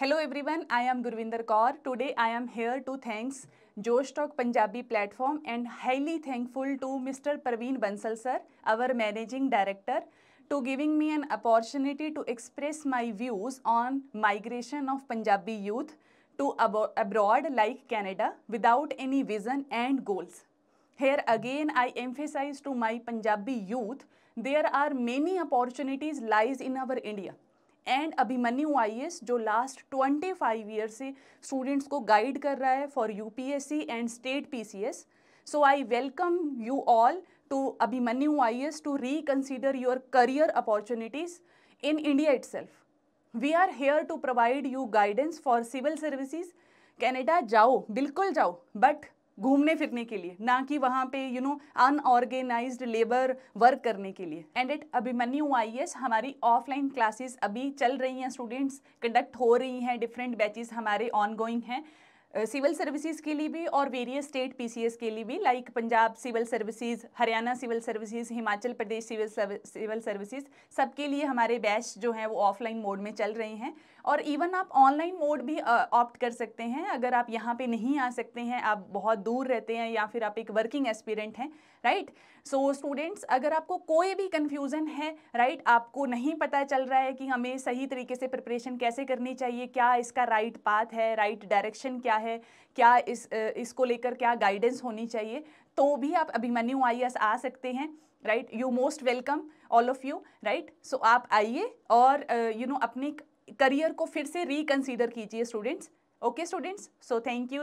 Hello everyone, I am Gurvinder Kaur. Today I am here to thanks Joshtalk Punjabi platform and highly thankful to Mr. Praveen Bansal sir, our managing director, to giving me an opportunity to express my views on migration of Punjabi youth to abroad like Canada without any vision and goals. Here again I emphasize to my Punjabi youth, there are many opportunities lies in our India and Abhimanyu I जो last 25 year से students को guide कर रहा है for UPSC and state PCS so I welcome you all to Abhimanyu S to reconsider your career opportunities India itself we are here to provide you guidance for civil services Canada जाओ बिल्कुल जाओ but घूमने फिरने के लिए ना कि वहाँ पे you know unorganised labour work करने के लिए एंड एट अभिमन्यू आई हमारी ऑफलाइन क्लासेस अभी चल रही हैं स्टूडेंट्स कंडक्ट हो रही हैं डिफरेंट बैचेस हमारे ऑनगोइंग हैं सिविल सर्विसेज के लिए भी और वेरियस स्टेट पीसीएस के लिए भी like Punjab civil services Haryana civil services Himachal Pradesh civil civil services सबके लिए हमारे बैच जो हैं वो ऑफलाइन मोड में चल रहे हैं और इवन आप ऑनलाइन मोड भी ऑप्ट कर सकते हैं अगर आप यहाँ पे नहीं आ सकते हैं आप बहुत दूर रहते हैं या फिर आप एक वर्किंग एस्पिरेंट हैं राइट सो स्टूडेंट्स अगर आपको कोई भी कन्फ्यूज़न है राइट right? आपको नहीं पता चल रहा है कि हमें सही तरीके से प्रिपरेशन कैसे करनी चाहिए क्या इसका राइट right पाथ है राइट right डायरेक्शन क्या है क्या इस इसको लेकर क्या गाइडेंस होनी चाहिए तो भी आप अभिमन्यू आई आ सकते हैं right you most welcome all of you right so आप आइए और you uh, know you know, अपनी करियर को फिर से रिकन्सिडर कीजिए students okay students so thank you